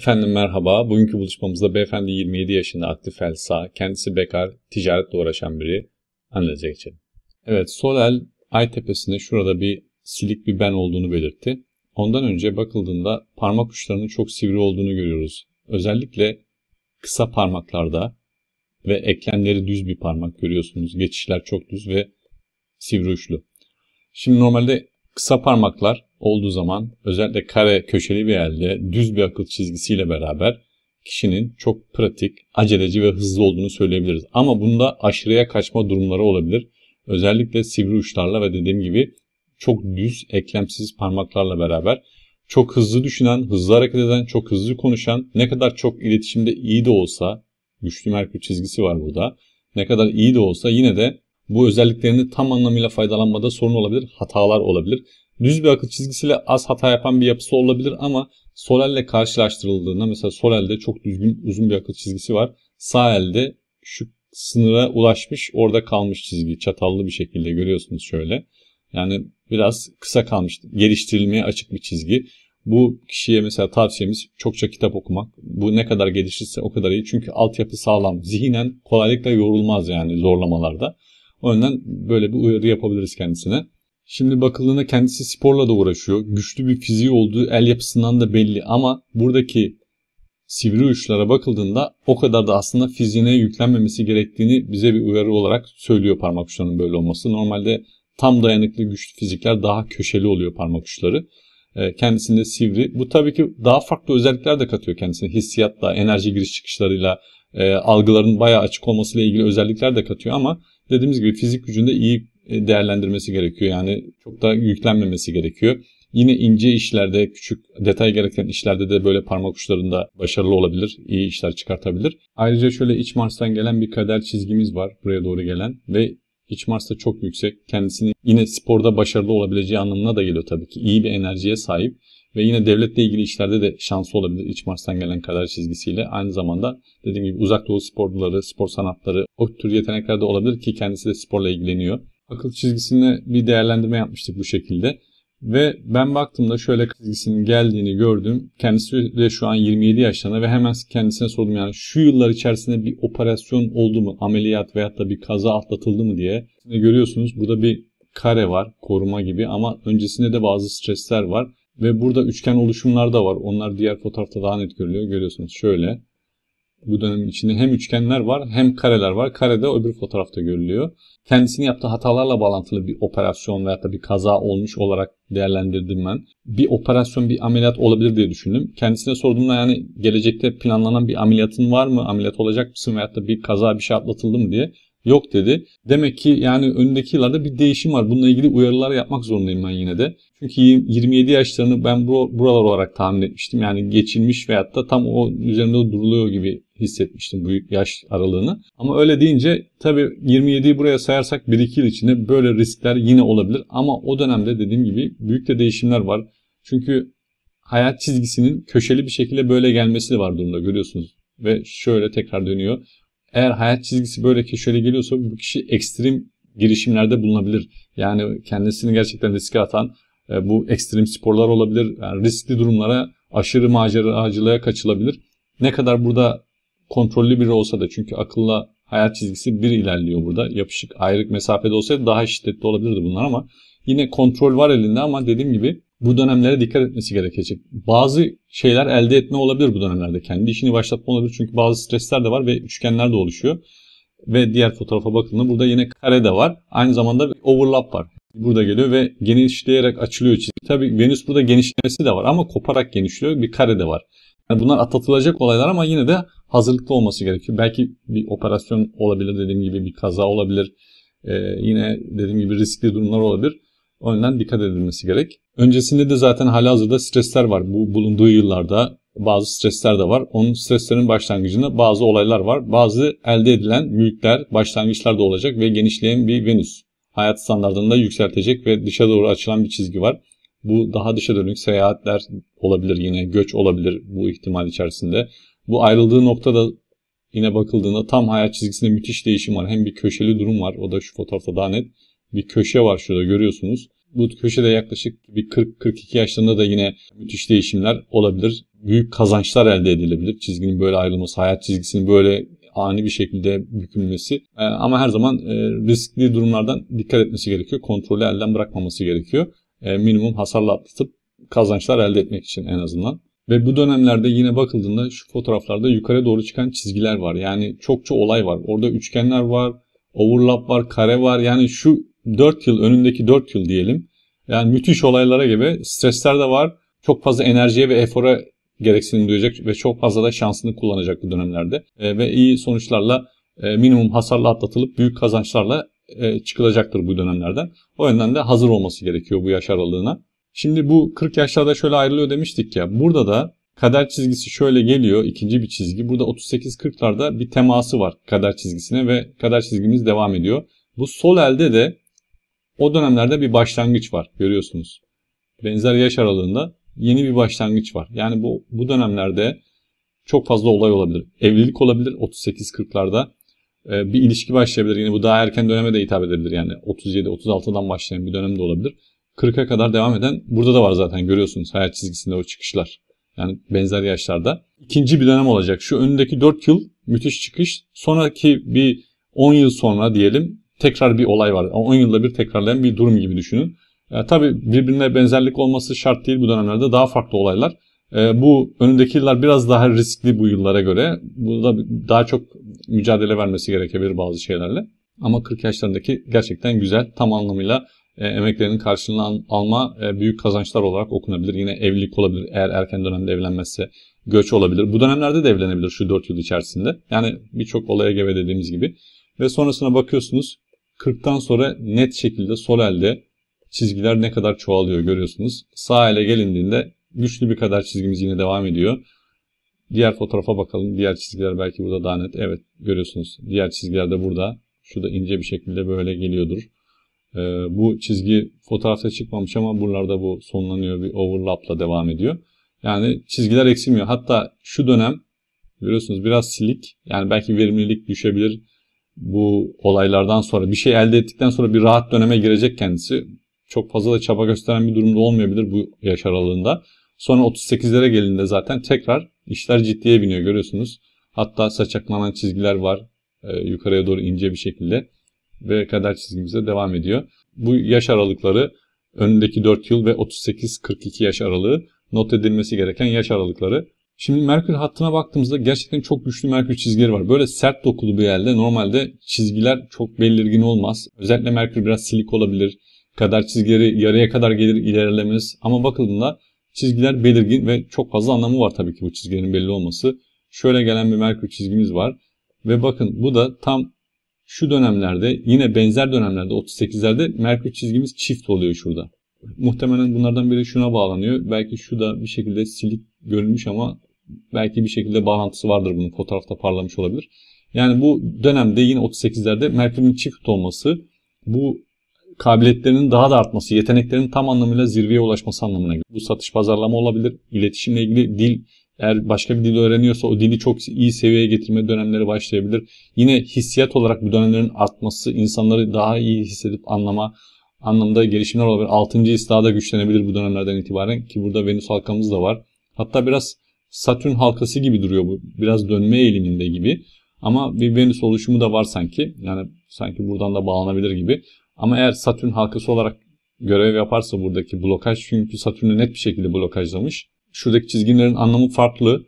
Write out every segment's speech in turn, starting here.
Efendim merhaba. Bugünkü buluşmamızda beyefendi 27 yaşında aktif Elsa kendisi bekar, ticaretle uğraşan biri. anlayacak için. Evet Solel ay tepesinde şurada bir silik bir ben olduğunu belirtti. Ondan önce bakıldığında parmak uçlarının çok sivri olduğunu görüyoruz. Özellikle kısa parmaklarda ve eklemleri düz bir parmak görüyorsunuz. Geçişler çok düz ve sivri uçlu. Şimdi normalde kısa parmaklar olduğu zaman özellikle kare köşeli bir elde düz bir akıl çizgisiyle beraber kişinin çok pratik, aceleci ve hızlı olduğunu söyleyebiliriz. Ama bunda aşırıya kaçma durumları olabilir. Özellikle sivri uçlarla ve dediğim gibi çok düz, eklemsiz parmaklarla beraber çok hızlı düşünen, hızlı hareket eden, çok hızlı konuşan, ne kadar çok iletişimde iyi de olsa, güçlü merkür çizgisi var burada, ne kadar iyi de olsa yine de bu özelliklerini tam anlamıyla faydalanmada sorun olabilir, hatalar olabilir düz bir akıl çizgisiyle az hata yapan bir yapısı olabilir ama sol elle karşılaştırıldığında mesela sol elde çok düzgün uzun bir akıl çizgisi var. Sağ elde şu sınıra ulaşmış orada kalmış çizgi çatallı bir şekilde görüyorsunuz şöyle. Yani biraz kısa kalmış geliştirilmeye açık bir çizgi. Bu kişiye mesela tavsiyemiz çokça kitap okumak. Bu ne kadar gelişirse o kadar iyi. Çünkü altyapı sağlam. Zihnen kolaylıkla yorulmaz yani zorlamalarda. O yüzden böyle bir uyarı yapabiliriz kendisine. Şimdi bakıldığında kendisi sporla da uğraşıyor. Güçlü bir fiziği olduğu el yapısından da belli ama buradaki sivri uçlara bakıldığında o kadar da aslında fiziğine yüklenmemesi gerektiğini bize bir uyarı olarak söylüyor parmak uçlarının böyle olması. Normalde tam dayanıklı güçlü fizikler daha köşeli oluyor parmak uçları. Ee, kendisinde sivri. Bu tabii ki daha farklı özellikler de katıyor kendisine. Hissiyatla, enerji giriş çıkışlarıyla, e, algıların bayağı açık olmasıyla ilgili özellikler de katıyor ama dediğimiz gibi fizik gücünde iyi e, değerlendirmesi gerekiyor. Yani çok da yüklenmemesi gerekiyor. Yine ince işlerde, küçük detay gereken işlerde de böyle parmak uçlarında başarılı olabilir, iyi işler çıkartabilir. Ayrıca şöyle iç Mars'tan gelen bir kader çizgimiz var buraya doğru gelen ve iç Mars da çok yüksek. Kendisini yine sporda başarılı olabileceği anlamına da geliyor tabii ki. İyi bir enerjiye sahip ve yine devletle ilgili işlerde de şansı olabilir iç Mars'tan gelen kader çizgisiyle. Aynı zamanda dediğim gibi uzak doğu sporcuları, spor sanatları o tür yeteneklerde olabilir ki kendisi de sporla ilgileniyor akıl çizgisine bir değerlendirme yapmıştık bu şekilde. Ve ben baktığımda şöyle çizgisinin geldiğini gördüm. Kendisi de şu an 27 yaşlarında ve hemen kendisine sordum yani şu yıllar içerisinde bir operasyon oldu mu? Ameliyat veyahut da bir kaza atlatıldı mı diye. Şimdi görüyorsunuz burada bir kare var koruma gibi ama öncesinde de bazı stresler var. Ve burada üçgen oluşumlar da var. Onlar diğer fotoğrafta daha net görülüyor. Görüyorsunuz şöyle bu dönemin içinde hem üçgenler var hem kareler var. Kare de öbür fotoğrafta görülüyor. Kendisini yaptığı hatalarla bağlantılı bir operasyon veya da bir kaza olmuş olarak değerlendirdim ben. Bir operasyon, bir ameliyat olabilir diye düşündüm. Kendisine sorduğumda yani gelecekte planlanan bir ameliyatın var mı? Ameliyat olacak mısın veya da bir kaza bir şey atlatıldı mı diye yok dedi. Demek ki yani önündeki yıllarda bir değişim var. Bununla ilgili uyarılar yapmak zorundayım ben yine de. Çünkü 27 yaşlarını ben buralar olarak tahmin etmiştim. Yani geçilmiş veyahut da tam o üzerinde duruluyor gibi hissetmiştim bu yaş aralığını. Ama öyle deyince tabii 27'yi buraya sayarsak 1-2 yıl içinde böyle riskler yine olabilir. Ama o dönemde dediğim gibi büyük de değişimler var. Çünkü hayat çizgisinin köşeli bir şekilde böyle gelmesi de var durumda görüyorsunuz. Ve şöyle tekrar dönüyor. Eğer hayat çizgisi böyle ki şöyle geliyorsa bu kişi ekstrem girişimlerde bulunabilir. Yani kendisini gerçekten riske atan e, bu ekstrem sporlar olabilir. Yani riskli durumlara, aşırı maceracılığa kaçılabilir. Ne kadar burada kontrollü biri olsa da çünkü akılla hayat çizgisi bir ilerliyor burada. Yapışık ayrık mesafede olsaydı daha şiddetli olabilirdi bunlar ama yine kontrol var elinde ama dediğim gibi bu dönemlere dikkat etmesi gerekecek. Bazı şeyler elde etme olabilir bu dönemlerde. Kendi işini başlatma olabilir çünkü bazı stresler de var ve üçgenler de oluşuyor. Ve diğer fotoğrafa bakıldığında burada yine kare de var. Aynı zamanda bir overlap var. Burada geliyor ve genişleyerek açılıyor çizgi. Tabi Venüs burada genişlemesi de var ama koparak genişliyor. Bir kare de var. Yani bunlar atlatılacak olaylar ama yine de hazırlıklı olması gerekiyor. Belki bir operasyon olabilir dediğim gibi bir kaza olabilir. Ee, yine dediğim gibi riskli durumlar olabilir. O yüzden dikkat edilmesi gerek. Öncesinde de zaten halihazırda stresler var. Bu bulunduğu yıllarda bazı stresler de var. Onun streslerin başlangıcında bazı olaylar var. Bazı elde edilen mülkler başlangıçlar da olacak ve genişleyen bir Venüs. Hayat standartını da yükseltecek ve dışa doğru açılan bir çizgi var. Bu daha dışa dönük seyahatler olabilir yine göç olabilir bu ihtimal içerisinde. Bu ayrıldığı noktada yine bakıldığında tam hayat çizgisinde müthiş değişim var. Hem bir köşeli durum var o da şu fotoğrafta daha net. Bir köşe var şurada görüyorsunuz bu köşede yaklaşık bir 40-42 yaşlarında da yine müthiş değişimler olabilir. Büyük kazançlar elde edilebilir. Çizginin böyle ayrılması, hayat çizgisinin böyle ani bir şekilde bükülmesi. E, ama her zaman e, riskli durumlardan dikkat etmesi gerekiyor. Kontrolü elden bırakmaması gerekiyor. E, minimum hasarla atlatıp kazançlar elde etmek için en azından. Ve bu dönemlerde yine bakıldığında şu fotoğraflarda yukarı doğru çıkan çizgiler var. Yani çokça olay var. Orada üçgenler var, overlap var, kare var. Yani şu 4 yıl önündeki 4 yıl diyelim. Yani müthiş olaylara gibi stresler de var. Çok fazla enerjiye ve efora gereksinim duyacak ve çok fazla da şansını kullanacak bu dönemlerde. E, ve iyi sonuçlarla e, minimum hasarla atlatılıp büyük kazançlarla e, çıkılacaktır bu dönemlerden. O yönden de hazır olması gerekiyor bu yaş aralığına. Şimdi bu 40 yaşlarda şöyle ayrılıyor demiştik ya. Burada da kader çizgisi şöyle geliyor. ikinci bir çizgi. Burada 38-40'larda bir teması var kader çizgisine ve kader çizgimiz devam ediyor. Bu sol elde de o dönemlerde bir başlangıç var görüyorsunuz. Benzer yaş aralığında yeni bir başlangıç var. Yani bu, bu dönemlerde çok fazla olay olabilir. Evlilik olabilir 38-40'larda. Ee, bir ilişki başlayabilir. Yine bu daha erken döneme de hitap edebilir. Yani 37-36'dan başlayan bir dönemde olabilir. 40'a kadar devam eden burada da var zaten görüyorsunuz hayat çizgisinde o çıkışlar. Yani benzer yaşlarda. ikinci bir dönem olacak. Şu önündeki 4 yıl müthiş çıkış. Sonraki bir 10 yıl sonra diyelim tekrar bir olay var. 10 yılda bir tekrarlayan bir durum gibi düşünün. E, tabii birbirine benzerlik olması şart değil bu dönemlerde. Daha farklı olaylar. E, bu önündeki yıllar biraz daha riskli bu yıllara göre. Burada daha çok mücadele vermesi gerekebilir bazı şeylerle. Ama 40 yaşlarındaki gerçekten güzel, tam anlamıyla e, emeklerinin karşılığını alma e, büyük kazançlar olarak okunabilir. Yine evlilik olabilir eğer erken dönemde evlenmezse göç olabilir. Bu dönemlerde de evlenebilir şu 4 yıl içerisinde. Yani birçok olaya gebe dediğimiz gibi. Ve sonrasına bakıyorsunuz 40'tan sonra net şekilde sol elde çizgiler ne kadar çoğalıyor görüyorsunuz. Sağ ele gelindiğinde güçlü bir kadar çizgimiz yine devam ediyor. Diğer fotoğrafa bakalım. Diğer çizgiler belki burada daha net. Evet görüyorsunuz. Diğer çizgiler de burada. Şu da ince bir şekilde böyle geliyordur. Ee, bu çizgi fotoğrafta çıkmamış ama buralarda bu sonlanıyor. Bir overlapla devam ediyor. Yani çizgiler eksilmiyor. Hatta şu dönem görüyorsunuz biraz silik. Yani belki verimlilik düşebilir bu olaylardan sonra bir şey elde ettikten sonra bir rahat döneme girecek kendisi. Çok fazla da çaba gösteren bir durumda olmayabilir bu yaş aralığında. Sonra 38'lere gelince zaten tekrar işler ciddiye biniyor görüyorsunuz. Hatta saçaklanan çizgiler var e, yukarıya doğru ince bir şekilde ve kader çizgimize devam ediyor. Bu yaş aralıkları önündeki 4 yıl ve 38-42 yaş aralığı not edilmesi gereken yaş aralıkları Şimdi Merkür hattına baktığımızda gerçekten çok güçlü Merkür çizgileri var. Böyle sert dokulu bir yerde normalde çizgiler çok belirgin olmaz. Özellikle Merkür biraz silik olabilir. Kadar çizgileri yarıya kadar gelir ilerlemeniz. Ama bakıldığında çizgiler belirgin ve çok fazla anlamı var tabii ki bu çizgilerin belli olması. Şöyle gelen bir Merkür çizgimiz var. Ve bakın bu da tam şu dönemlerde yine benzer dönemlerde 38'lerde Merkür çizgimiz çift oluyor şurada. Muhtemelen bunlardan biri şuna bağlanıyor. Belki şu da bir şekilde silik görünmüş ama belki bir şekilde bağlantısı vardır bunun. Fotoğrafta parlamış olabilir. Yani bu dönemde yine 38'lerde Merkür'ün çift olması bu kabiliyetlerinin daha da artması, yeteneklerin tam anlamıyla zirveye ulaşması anlamına gelir. Bu satış pazarlama olabilir, iletişimle ilgili dil eğer başka bir dil öğreniyorsa o dili çok iyi seviyeye getirme dönemleri başlayabilir. Yine hissiyat olarak bu dönemlerin artması insanları daha iyi hissedip anlama anlamda gelişimler olabilir. Altıncı his daha da güçlenebilir bu dönemlerden itibaren ki burada Venüs halkamız da var. Hatta biraz Satürn halkası gibi duruyor bu. Biraz dönme eğiliminde gibi. Ama bir Venüs oluşumu da var sanki. Yani sanki buradan da bağlanabilir gibi. Ama eğer Satürn halkası olarak görev yaparsa buradaki blokaj çünkü Satürn'ü net bir şekilde blokajlamış. Şuradaki çizgilerin anlamı farklı.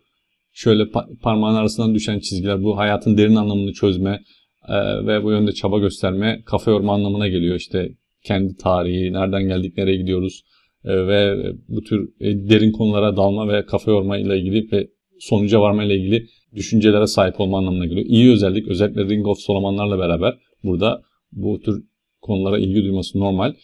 Şöyle parmağın arasından düşen çizgiler bu hayatın derin anlamını çözme e, ve bu yönde çaba gösterme kafa yorma anlamına geliyor. İşte kendi tarihi, nereden geldik, nereye gidiyoruz, e, ve bu tür e, derin konulara dalma ve kafa yorma ile ilgili ve sonuca varma ile ilgili düşüncelere sahip olma anlamına geliyor. İyi özellik özellikle Ring of Solomon'larla beraber burada bu tür konulara ilgi duyması normal.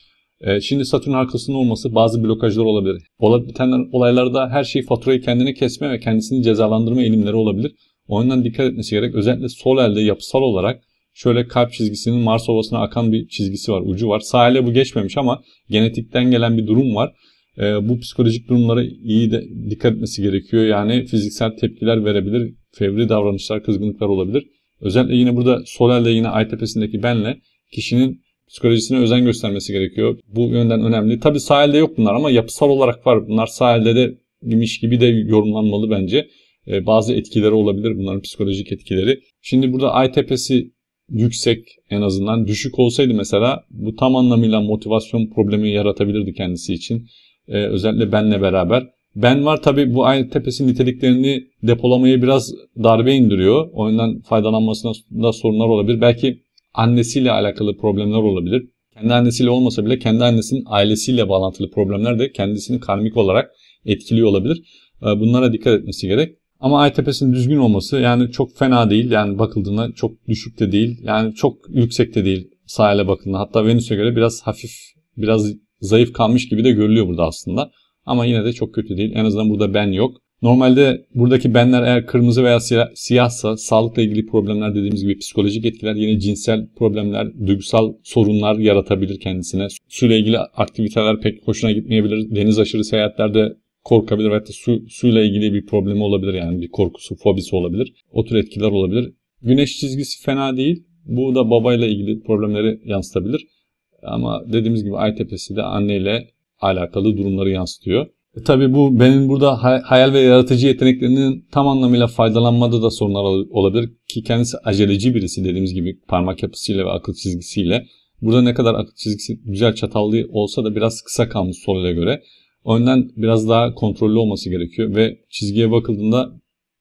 E, şimdi Satürn arkasında olması bazı blokajlar olabilir. Olab biten olaylarda her şeyi faturayı kendine kesme ve kendisini cezalandırma eğilimleri olabilir. O yüzden dikkat etmesi gerek. Özellikle sol elde yapısal olarak şöyle kalp çizgisinin Mars ovasına akan bir çizgisi var, ucu var. Sahile bu geçmemiş ama genetikten gelen bir durum var. E, bu psikolojik durumlara iyi de dikkat etmesi gerekiyor. Yani fiziksel tepkiler verebilir, fevri davranışlar, kızgınlıklar olabilir. Özellikle yine burada Soler'le yine Ay tepesindeki benle kişinin psikolojisine özen göstermesi gerekiyor. Bu yönden önemli. Tabii sahilde yok bunlar ama yapısal olarak var. Bunlar sahilde de imiş gibi de yorumlanmalı bence. Ee, bazı etkileri olabilir bunların psikolojik etkileri. Şimdi burada Ay tepesi yüksek en azından düşük olsaydı mesela bu tam anlamıyla motivasyon problemi yaratabilirdi kendisi için. Ee, özellikle benle beraber. Ben var tabi bu ay tepesi niteliklerini depolamaya biraz darbe indiriyor. O yüzden faydalanmasında sorunlar olabilir. Belki annesiyle alakalı problemler olabilir. Kendi annesiyle olmasa bile kendi annesinin ailesiyle bağlantılı problemler de kendisini karmik olarak etkiliyor olabilir. Ee, bunlara dikkat etmesi gerek. Ama ay tepesinin düzgün olması yani çok fena değil. Yani bakıldığında çok düşük de değil. Yani çok yüksek de değil sahile bakıldığında. Hatta Venüs'e göre biraz hafif, biraz zayıf kalmış gibi de görülüyor burada aslında. Ama yine de çok kötü değil. En azından burada ben yok. Normalde buradaki benler eğer kırmızı veya siyahsa sağlıkla ilgili problemler dediğimiz gibi psikolojik etkiler, yine cinsel problemler, duygusal sorunlar yaratabilir kendisine. Suyla ilgili aktiviteler pek hoşuna gitmeyebilir. Deniz aşırı seyahatlerde korkabilir. Hatta su, suyla ilgili bir problemi olabilir yani bir korkusu, fobisi olabilir. O tür etkiler olabilir. Güneş çizgisi fena değil. Bu da babayla ilgili problemleri yansıtabilir. Ama dediğimiz gibi ay tepesi de anneyle alakalı durumları yansıtıyor. E tabii bu benim burada hayal ve yaratıcı yeteneklerinin tam anlamıyla faydalanmadığı da sorunlar olabilir ki kendisi aceleci birisi dediğimiz gibi parmak yapısıyla ve akıl çizgisiyle. Burada ne kadar akıl çizgisi güzel çatallı olsa da biraz kısa kalmış soruyla göre. Önden biraz daha kontrollü olması gerekiyor ve çizgiye bakıldığında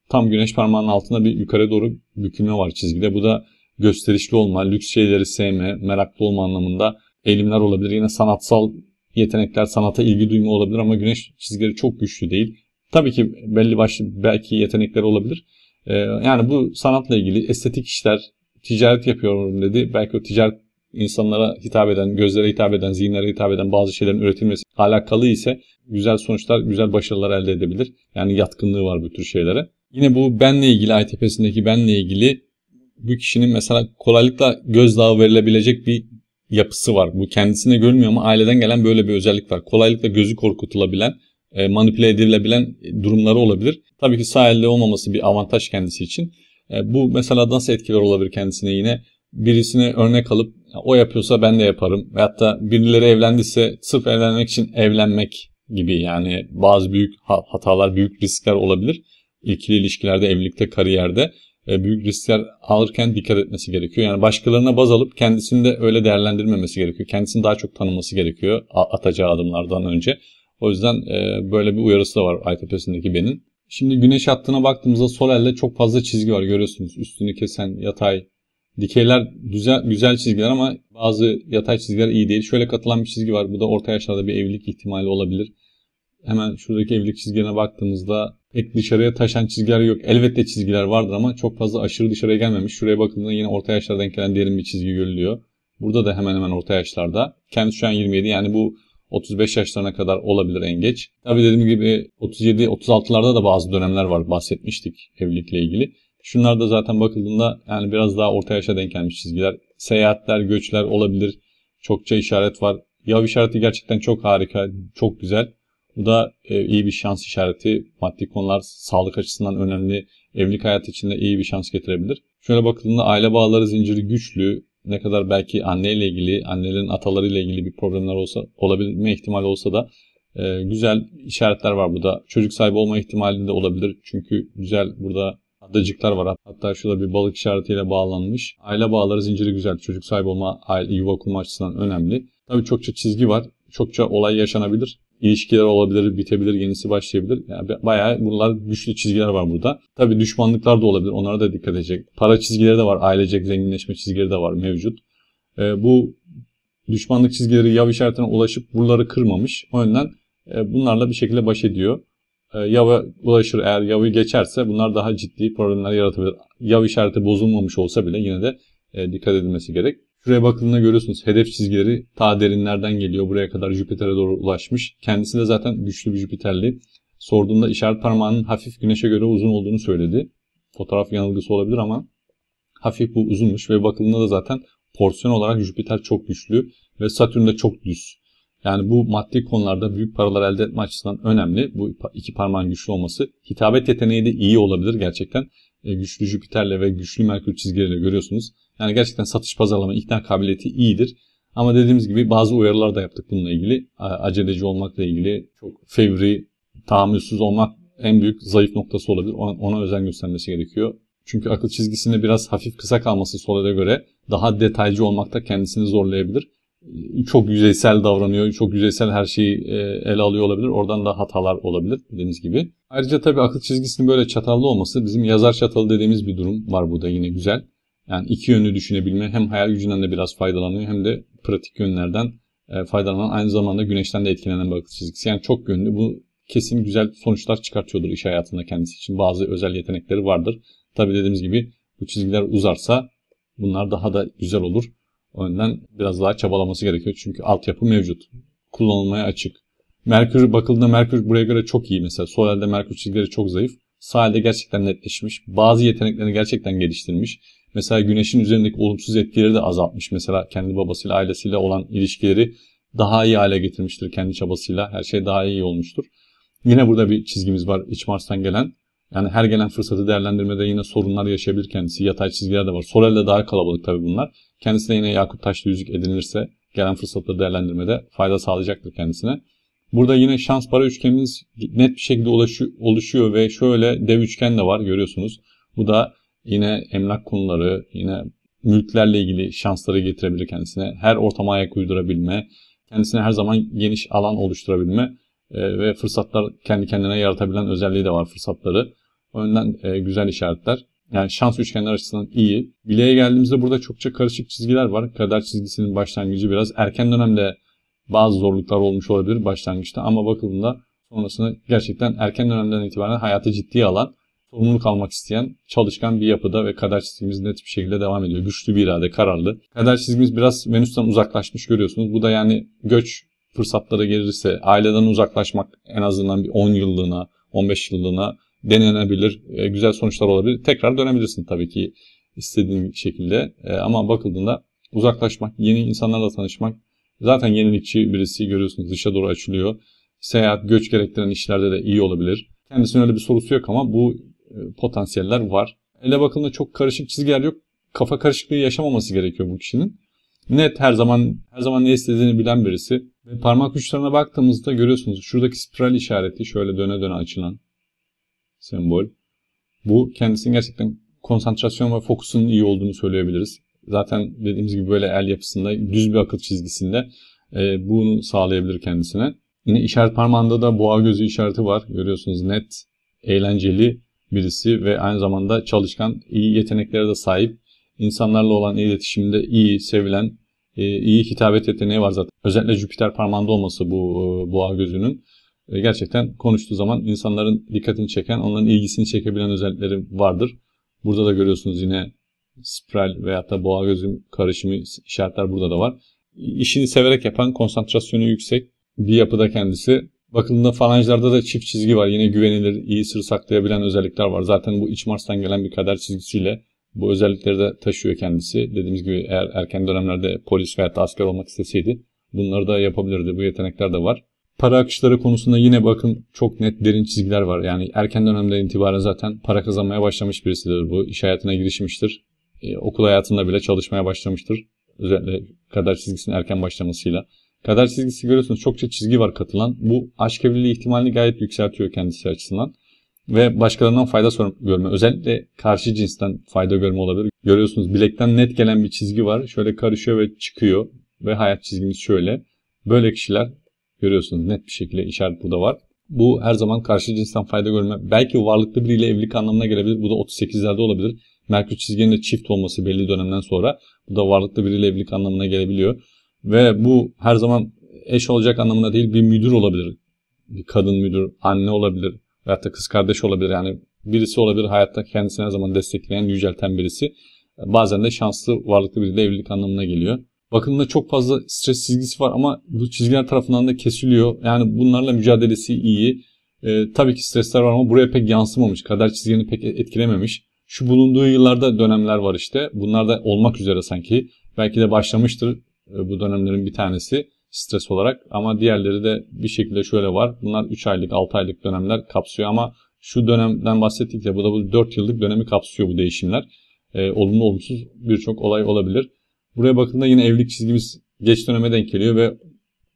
tam güneş parmağının altında bir yukarı doğru bükülme var çizgide. Bu da gösterişli olma, lüks şeyleri sevme, meraklı olma anlamında eğilimler olabilir. Yine sanatsal yetenekler, sanata ilgi duyma olabilir ama güneş çizgileri çok güçlü değil. Tabii ki belli başlı belki yetenekleri olabilir. Ee, yani bu sanatla ilgili estetik işler, ticaret yapıyorum dedi. Belki o ticaret insanlara hitap eden, gözlere hitap eden, zihinlere hitap eden bazı şeylerin üretilmesi alakalı ise güzel sonuçlar, güzel başarılar elde edebilir. Yani yatkınlığı var bu tür şeylere. Yine bu benle ilgili, ay tepesindeki benle ilgili bu kişinin mesela kolaylıkla gözdağı verilebilecek bir yapısı var. Bu kendisine görünmüyor ama aileden gelen böyle bir özellik var. Kolaylıkla gözü korkutulabilen, e, manipüle edilebilen durumları olabilir. Tabii ki sağ elde olmaması bir avantaj kendisi için. E, bu mesela nasıl etkiler olabilir kendisine yine? Birisine örnek alıp o yapıyorsa ben de yaparım. Veyahut da birileri evlendiyse sırf evlenmek için evlenmek gibi yani bazı büyük hatalar, büyük riskler olabilir. İlkili ilişkilerde, evlilikte, kariyerde e, büyük riskler alırken dikkat etmesi gerekiyor. Yani başkalarına baz alıp kendisini de öyle değerlendirmemesi gerekiyor. Kendisini daha çok tanıması gerekiyor atacağı adımlardan önce. O yüzden e, böyle bir uyarısı da var ay tepesindeki benim. Şimdi güneş hattına baktığımızda sol elde çok fazla çizgi var görüyorsunuz. Üstünü kesen yatay Dikeyler düzel, güzel çizgiler ama bazı yatay çizgiler iyi değil. Şöyle katılan bir çizgi var. Bu da orta yaşlarda bir evlilik ihtimali olabilir. Hemen şuradaki evlilik çizgilerine baktığımızda pek dışarıya taşan çizgiler yok. Elbette çizgiler vardır ama çok fazla aşırı dışarıya gelmemiş. Şuraya bakıldığında yine orta yaşlara denk gelen derin bir çizgi görülüyor. Burada da hemen hemen orta yaşlarda. Kendisi şu an 27 yani bu 35 yaşlarına kadar olabilir en geç. Tabii dediğim gibi 37-36'larda da bazı dönemler var bahsetmiştik evlilikle ilgili. Şunlar da zaten bakıldığında yani biraz daha orta yaşa denk gelmiş çizgiler. Seyahatler, göçler olabilir. Çokça işaret var. Yav işareti gerçekten çok harika, çok güzel. Bu da e, iyi bir şans işareti. Maddi konular sağlık açısından önemli. Evlilik hayat içinde iyi bir şans getirebilir. Şöyle bakıldığında aile bağları zinciri güçlü. Ne kadar belki anneyle ilgili, annelerin atalarıyla ilgili bir problemler olsa olabilme ihtimali olsa da e, güzel işaretler var burada. Çocuk sahibi olma ihtimali de olabilir. Çünkü güzel burada adacıklar var. Hatta şurada bir balık işaretiyle bağlanmış. Aile bağları zinciri güzel. Çocuk sahibi olma, aile, yuva kurma açısından önemli. Tabii çokça çizgi var. Çokça olay yaşanabilir. İlişkiler olabilir, bitebilir, yenisi başlayabilir. Yani bayağı bunlar güçlü çizgiler var burada. Tabii düşmanlıklar da olabilir. Onlara da dikkat edecek. Para çizgileri de var. Ailecek zenginleşme çizgileri de var mevcut. E, bu düşmanlık çizgileri yav işaretine ulaşıp buraları kırmamış. O yüzden e, bunlarla bir şekilde baş ediyor. Ee, yava ulaşır. Eğer Yava'yı geçerse bunlar daha ciddi problemler yaratabilir. Yav işareti bozulmamış olsa bile yine de e, dikkat edilmesi gerek. Şuraya bakıldığında görüyorsunuz hedef çizgileri ta derinlerden geliyor. Buraya kadar Jüpiter'e doğru ulaşmış. Kendisi de zaten güçlü bir Jüpiterli. Sorduğunda işaret parmağının hafif güneşe göre uzun olduğunu söyledi. Fotoğraf yanılgısı olabilir ama hafif bu uzunmuş ve bakıldığında da zaten porsiyon olarak Jüpiter çok güçlü ve Satürn de çok düz. Yani bu maddi konularda büyük paralar elde etme açısından önemli. Bu iki parmağın güçlü olması. Hitabet yeteneği de iyi olabilir gerçekten. E, güçlü Jüpiter'le ve güçlü Merkür çizgileriyle görüyorsunuz. Yani gerçekten satış pazarlama ikna kabiliyeti iyidir. Ama dediğimiz gibi bazı uyarılar da yaptık bununla ilgili. Aceleci olmakla ilgili çok fevri, tahammülsüz olmak en büyük zayıf noktası olabilir. Ona, ona özen göstermesi gerekiyor. Çünkü akıl çizgisinde biraz hafif kısa kalması Soler'e göre daha detaycı olmakta kendisini zorlayabilir çok yüzeysel davranıyor, çok yüzeysel her şeyi e, ele alıyor olabilir. Oradan da hatalar olabilir dediğimiz gibi. Ayrıca tabii akıl çizgisinin böyle çatallı olması bizim yazar çatalı dediğimiz bir durum var burada yine güzel. Yani iki yönlü düşünebilme hem hayal gücünden de biraz faydalanıyor hem de pratik yönlerden e, faydalanan aynı zamanda güneşten de etkilenen bir akıl çizgisi. Yani çok yönlü bu kesin güzel sonuçlar çıkartıyordur iş hayatında kendisi için. Bazı özel yetenekleri vardır. Tabii dediğimiz gibi bu çizgiler uzarsa bunlar daha da güzel olur. O yüzden biraz daha çabalaması gerekiyor. Çünkü altyapı mevcut. Kullanılmaya açık. Merkür bakıldığında Merkür buraya göre çok iyi mesela. Solal'de Merkür çizgileri çok zayıf. Sahilde gerçekten netleşmiş. Bazı yeteneklerini gerçekten geliştirmiş. Mesela güneşin üzerindeki olumsuz etkileri de azaltmış. Mesela kendi babasıyla ailesiyle olan ilişkileri daha iyi hale getirmiştir kendi çabasıyla. Her şey daha iyi olmuştur. Yine burada bir çizgimiz var iç Mars'tan gelen. Yani her gelen fırsatı değerlendirmede yine sorunlar yaşayabilir kendisi. Yatay çizgiler de var. Sorel'de daha kalabalık tabii bunlar. Kendisine yine Yakut Taşlı yüzük edinilirse gelen fırsatları değerlendirmede fayda sağlayacaktır kendisine. Burada yine şans para üçgenimiz net bir şekilde oluşuyor ve şöyle dev üçgen de var görüyorsunuz. Bu da yine emlak konuları, yine mülklerle ilgili şansları getirebilir kendisine. Her ortama ayak uydurabilme, kendisine her zaman geniş alan oluşturabilme e, ve fırsatlar kendi kendine yaratabilen özelliği de var fırsatları. O yönden e, güzel işaretler. Yani şans üçgenler açısından iyi. Bileğe geldiğimizde burada çokça karışık çizgiler var. Kader çizgisinin başlangıcı biraz erken dönemde bazı zorluklar olmuş olabilir başlangıçta ama bakıldığında sonrasında gerçekten erken dönemden itibaren hayata ciddiye alan, sorumluluk almak isteyen, çalışkan bir yapıda ve kader çizgimiz net bir şekilde devam ediyor. Güçlü bir irade, kararlı. Kader çizgimiz biraz Venüs'ten uzaklaşmış görüyorsunuz. Bu da yani göç fırsatlara gelirse aileden uzaklaşmak en azından bir 10 yıllığına, 15 yıllığına denenebilir. E, güzel sonuçlar olabilir. Tekrar dönebilirsin tabii ki istediğin şekilde. E, ama bakıldığında uzaklaşmak, yeni insanlarla tanışmak zaten yenilikçi birisi görüyorsunuz dışa doğru açılıyor. Seyahat, göç gerektiren işlerde de iyi olabilir. Kendisinin öyle bir sorusu yok ama bu e, potansiyeller var. Ele bakıldığında çok karışık çizgiler yok. Kafa karışıklığı yaşamaması gerekiyor bu kişinin net her zaman her zaman ne istediğini bilen birisi. Ve parmak uçlarına baktığımızda görüyorsunuz şuradaki spiral işareti şöyle döne döne açılan sembol. Bu kendisinin gerçekten konsantrasyon ve fokusunun iyi olduğunu söyleyebiliriz. Zaten dediğimiz gibi böyle el yapısında düz bir akıl çizgisinde e, bunu sağlayabilir kendisine. Yine işaret parmağında da boğa gözü işareti var. Görüyorsunuz net, eğlenceli birisi ve aynı zamanda çalışkan, iyi yeteneklere de sahip insanlarla olan iletişimde iyi, sevilen, e, iyi hitabet yeteneği var zaten. Özellikle Jüpiter parmağında olması bu e, boğa gözünün e, gerçekten konuştuğu zaman insanların dikkatini çeken, onların ilgisini çekebilen özellikleri vardır. Burada da görüyorsunuz yine spiral veya da boğa gözü karışımı işaretler burada da var. İşini severek yapan, konsantrasyonu yüksek bir yapıda kendisi. Bakıldığında falanjlarda da çift çizgi var. Yine güvenilir, iyi sır saklayabilen özellikler var. Zaten bu iç Mars'tan gelen bir kader çizgisiyle bu özellikleri de taşıyor kendisi. Dediğimiz gibi eğer erken dönemlerde polis veya asker olmak isteseydi bunları da yapabilirdi. Bu yetenekler de var. Para akışları konusunda yine bakın çok net derin çizgiler var. Yani erken dönemden itibaren zaten para kazanmaya başlamış birisidir bu. İş hayatına girişmiştir. E, okul hayatında bile çalışmaya başlamıştır. Özellikle kader çizgisinin erken başlamasıyla. Kader çizgisi görüyorsunuz çokça çizgi var katılan. Bu aşk evliliği ihtimalini gayet yükseltiyor kendisi açısından ve başkalarından fayda görme. Özellikle karşı cinsten fayda görme olabilir. Görüyorsunuz bilekten net gelen bir çizgi var. Şöyle karışıyor ve çıkıyor. Ve hayat çizgimiz şöyle. Böyle kişiler görüyorsunuz net bir şekilde işaret burada var. Bu her zaman karşı cinsten fayda görme. Belki varlıklı biriyle evlilik anlamına gelebilir. Bu da 38'lerde olabilir. Merkür çizginin de çift olması belli dönemden sonra. Bu da varlıklı biriyle evlilik anlamına gelebiliyor. Ve bu her zaman eş olacak anlamına değil bir müdür olabilir. Bir kadın müdür, anne olabilir, Veyahut da kız kardeş olabilir. Yani birisi olabilir hayatta kendisini her zaman destekleyen, yücelten birisi. Bazen de şanslı, varlıklı biriyle evlilik anlamına geliyor. Bakımında çok fazla stres çizgisi var ama bu çizgiler tarafından da kesiliyor. Yani bunlarla mücadelesi iyi. E, tabii ki stresler var ama buraya pek yansımamış. Kader çizgilerini pek etkilememiş. Şu bulunduğu yıllarda dönemler var işte. Bunlar da olmak üzere sanki. Belki de başlamıştır e, bu dönemlerin bir tanesi stres olarak ama diğerleri de bir şekilde şöyle var. Bunlar 3 aylık 6 aylık dönemler kapsıyor ama şu dönemden bahsettik de bu da bu 4 yıllık dönemi kapsıyor bu değişimler. E, olumlu olumsuz birçok olay olabilir. Buraya bakıldığında yine evlilik çizgimiz geç döneme denk geliyor ve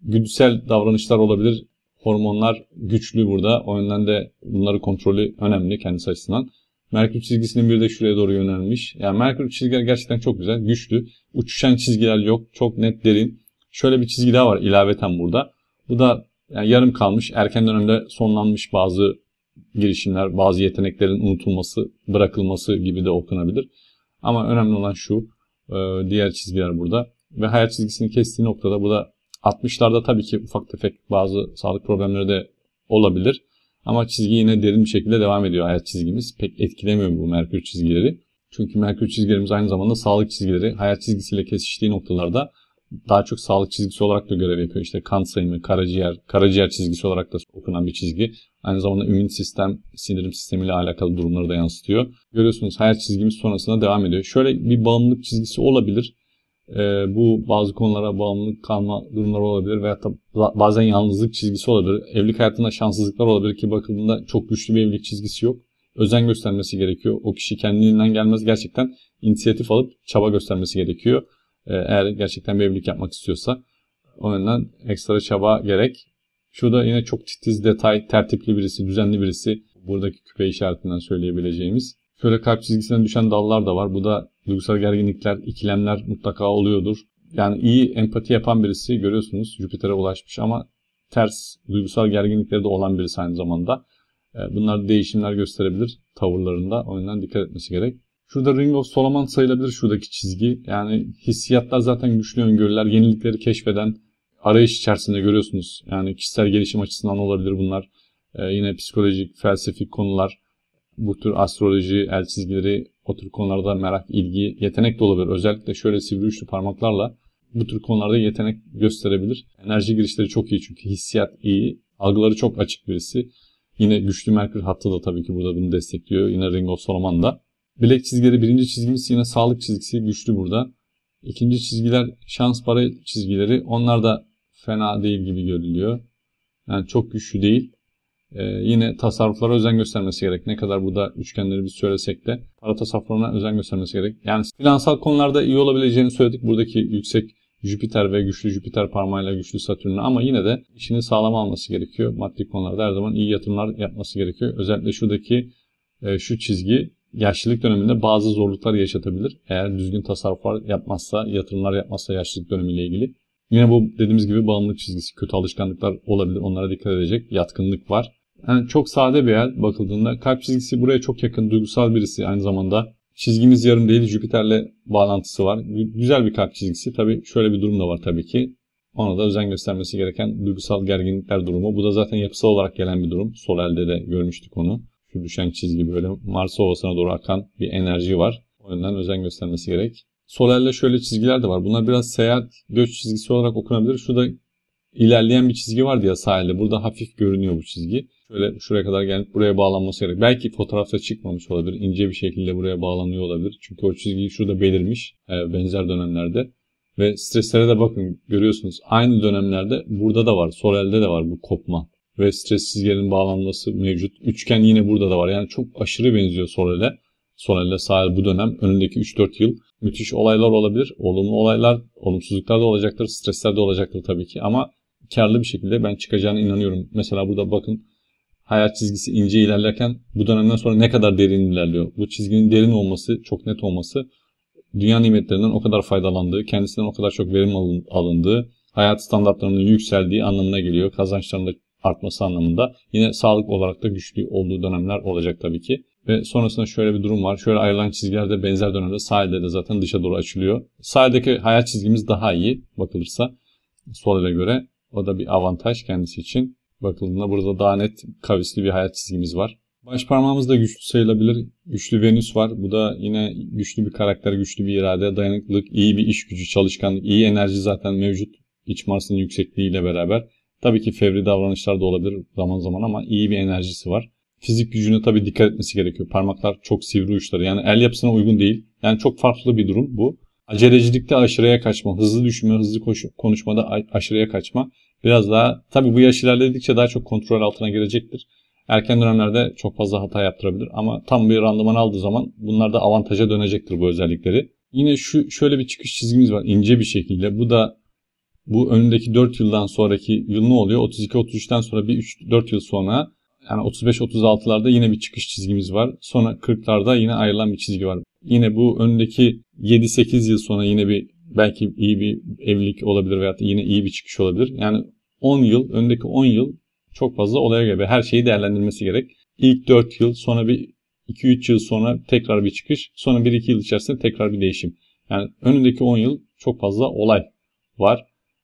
güdüsel davranışlar olabilir. Hormonlar güçlü burada. O yönden de bunları kontrolü önemli kendisi açısından. Merkür çizgisinin bir de şuraya doğru yönelmiş. Yani Merkür çizgiler gerçekten çok güzel, güçlü. Uçuşan çizgiler yok, çok net, derin şöyle bir çizgi daha var ilaveten burada. Bu da yani yarım kalmış, erken dönemde sonlanmış bazı girişimler, bazı yeteneklerin unutulması, bırakılması gibi de okunabilir. Ama önemli olan şu, e, diğer çizgiler burada. Ve hayat çizgisini kestiği noktada bu da 60'larda tabii ki ufak tefek bazı sağlık problemleri de olabilir. Ama çizgi yine derin bir şekilde devam ediyor hayat çizgimiz. Pek etkilemiyor bu merkür çizgileri. Çünkü merkür çizgilerimiz aynı zamanda sağlık çizgileri. Hayat çizgisiyle kesiştiği noktalarda daha çok sağlık çizgisi olarak da görev yapıyor. İşte kan sayımı, karaciğer, karaciğer çizgisi olarak da okunan bir çizgi. Aynı zamanda ümün sistem, sindirim sistemiyle alakalı durumları da yansıtıyor. Görüyorsunuz hayat çizgimiz sonrasında devam ediyor. Şöyle bir bağımlılık çizgisi olabilir. Ee, bu bazı konulara bağımlılık kalma durumları olabilir veya da bazen yalnızlık çizgisi olabilir. Evlilik hayatında şanssızlıklar olabilir ki bakıldığında çok güçlü bir evlilik çizgisi yok. Özen göstermesi gerekiyor. O kişi kendiliğinden gelmez gerçekten inisiyatif alıp çaba göstermesi gerekiyor. Ee, eğer gerçekten bir evlilik yapmak istiyorsa. O yüzden ekstra çaba gerek. Şurada yine çok titiz, detay, tertipli birisi, düzenli birisi. Buradaki küpe işaretinden söyleyebileceğimiz. Şöyle kalp çizgisinden düşen dallar da var. Bu da duygusal gerginlikler, ikilemler mutlaka oluyordur. Yani iyi empati yapan birisi görüyorsunuz Jüpiter'e ulaşmış ama ters duygusal gerginlikleri de olan birisi aynı zamanda. Ee, bunlar değişimler gösterebilir tavırlarında. O yüzden dikkat etmesi gerek. Şurada Ring of Solomon sayılabilir şuradaki çizgi. Yani hissiyatlar zaten güçlü öngörüler, yenilikleri keşfeden arayış içerisinde görüyorsunuz. Yani kişisel gelişim açısından olabilir bunlar. Ee, yine psikolojik, felsefik konular, bu tür astroloji, el çizgileri, o tür konularda merak, ilgi, yetenek de olabilir. Özellikle şöyle sivri üçlü parmaklarla bu tür konularda yetenek gösterebilir. Enerji girişleri çok iyi çünkü hissiyat iyi. Algıları çok açık birisi. Yine güçlü Merkür hattı da tabii ki burada bunu destekliyor. Yine Ring of Solomon da. Bilek çizgileri birinci çizgimiz yine sağlık çizgisi güçlü burada. İkinci çizgiler şans para çizgileri. Onlar da fena değil gibi görülüyor. Yani çok güçlü değil. Ee, yine tasarruflara özen göstermesi gerek. Ne kadar burada üçgenleri biz söylesek de para tasarruflarına özen göstermesi gerek. Yani finansal konularda iyi olabileceğini söyledik. Buradaki yüksek Jüpiter ve güçlü Jüpiter parmağıyla güçlü Satürn'ü ama yine de işini sağlam alması gerekiyor. Maddi konularda her zaman iyi yatırımlar yapması gerekiyor. Özellikle şuradaki e, şu çizgi yaşlılık döneminde bazı zorluklar yaşatabilir. Eğer düzgün tasarruflar yapmazsa, yatırımlar yapmazsa yaşlılık dönemiyle ilgili. Yine bu dediğimiz gibi bağımlılık çizgisi, kötü alışkanlıklar olabilir. Onlara dikkat edecek yatkınlık var. Yani çok sade bir yer bakıldığında kalp çizgisi buraya çok yakın duygusal birisi aynı zamanda. Çizgimiz yarım değil Jüpiter'le bağlantısı var. Güzel bir kalp çizgisi. Tabii şöyle bir durum da var tabii ki. Ona da özen göstermesi gereken duygusal gerginlikler durumu. Bu da zaten yapısal olarak gelen bir durum. Sol elde de görmüştük onu şu düşen çizgi böyle Mars Ovası'na doğru akan bir enerji var. O yönden özen göstermesi gerek. Solerle şöyle çizgiler de var. Bunlar biraz seyahat göç çizgisi olarak okunabilir. Şurada ilerleyen bir çizgi vardı ya sahilde. Burada hafif görünüyor bu çizgi. Şöyle şuraya kadar gelip buraya bağlanması gerek. Belki fotoğrafta çıkmamış olabilir. İnce bir şekilde buraya bağlanıyor olabilir. Çünkü o çizgi şurada belirmiş e, benzer dönemlerde. Ve streslere de bakın görüyorsunuz. Aynı dönemlerde burada da var. Solerde de var bu kopma ve stres çizgilerinin bağlanması mevcut. Üçgen yine burada da var. Yani çok aşırı benziyor Sorel'e. Sorel'e sahil bu dönem önündeki 3-4 yıl müthiş olaylar olabilir. Olumlu olaylar, olumsuzluklar da olacaktır, stresler de olacaktır tabii ki. Ama karlı bir şekilde ben çıkacağına inanıyorum. Mesela burada bakın hayat çizgisi ince ilerlerken bu dönemden sonra ne kadar derin ilerliyor. Bu çizginin derin olması, çok net olması dünya nimetlerinden o kadar faydalandığı, kendisinden o kadar çok verim alındığı, hayat standartlarının yükseldiği anlamına geliyor. Kazançlarında artması anlamında yine sağlık olarak da güçlü olduğu dönemler olacak tabii ki. Ve sonrasında şöyle bir durum var. Şöyle ayrılan çizgilerde benzer dönemde sahilde de zaten dışa doğru açılıyor. Sahildeki hayat çizgimiz daha iyi bakılırsa sol ile göre. O da bir avantaj kendisi için. Bakıldığında burada daha net kavisli bir hayat çizgimiz var. Baş parmağımız da güçlü sayılabilir. Güçlü Venüs var. Bu da yine güçlü bir karakter, güçlü bir irade, dayanıklılık, iyi bir iş gücü, çalışkanlık, iyi enerji zaten mevcut. İç Mars'ın yüksekliğiyle beraber Tabii ki fevri davranışlar da olabilir zaman zaman ama iyi bir enerjisi var. Fizik gücüne tabii dikkat etmesi gerekiyor. Parmaklar çok sivri uçları. Yani el yapısına uygun değil. Yani çok farklı bir durum bu. Acelecilikte aşırıya kaçma, hızlı düşünme, hızlı koşu, konuşmada aşırıya kaçma. Biraz daha tabii bu yaş ilerledikçe daha çok kontrol altına girecektir. Erken dönemlerde çok fazla hata yaptırabilir ama tam bir randıman aldığı zaman bunlar da avantaja dönecektir bu özellikleri. Yine şu şöyle bir çıkış çizgimiz var ince bir şekilde. Bu da bu önündeki 4 yıldan sonraki yıl ne oluyor? 32-33'ten sonra bir 3-4 yıl sonra yani 35-36'larda yine bir çıkış çizgimiz var. Sonra 40'larda yine ayrılan bir çizgi var. Yine bu önündeki 7-8 yıl sonra yine bir belki iyi bir evlilik olabilir veya yine iyi bir çıkış olabilir. Yani 10 yıl, önündeki 10 yıl çok fazla olaya göre her şeyi değerlendirmesi gerek. İlk 4 yıl sonra bir 2-3 yıl sonra tekrar bir çıkış. Sonra 1-2 yıl içerisinde tekrar bir değişim. Yani önündeki 10 yıl çok fazla olay var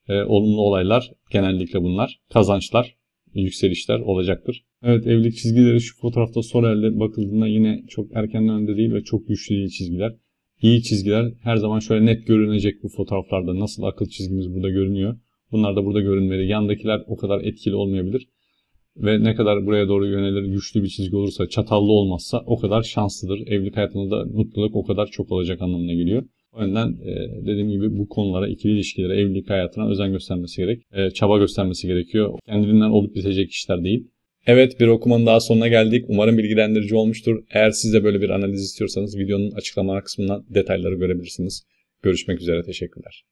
e, olumlu olaylar genellikle bunlar. Kazançlar, yükselişler olacaktır. Evet evlilik çizgileri şu fotoğrafta sol elde bakıldığında yine çok erken dönemde değil ve çok güçlü değil çizgiler. İyi çizgiler her zaman şöyle net görünecek bu fotoğraflarda. Nasıl akıl çizgimiz burada görünüyor. Bunlar da burada görünmeli. Yandakiler o kadar etkili olmayabilir. Ve ne kadar buraya doğru yönelir güçlü bir çizgi olursa, çatallı olmazsa o kadar şanslıdır. Evlilik hayatında da mutluluk o kadar çok olacak anlamına geliyor. O yüzden e, dediğim gibi bu konulara, ikili ilişkilere, evlilik hayatına özen göstermesi gerek. E, çaba göstermesi gerekiyor. Kendiliğinden olup bitecek işler değil. Evet bir okumanın daha sonuna geldik. Umarım bilgilendirici olmuştur. Eğer siz de böyle bir analiz istiyorsanız videonun açıklama kısmından detayları görebilirsiniz. Görüşmek üzere teşekkürler.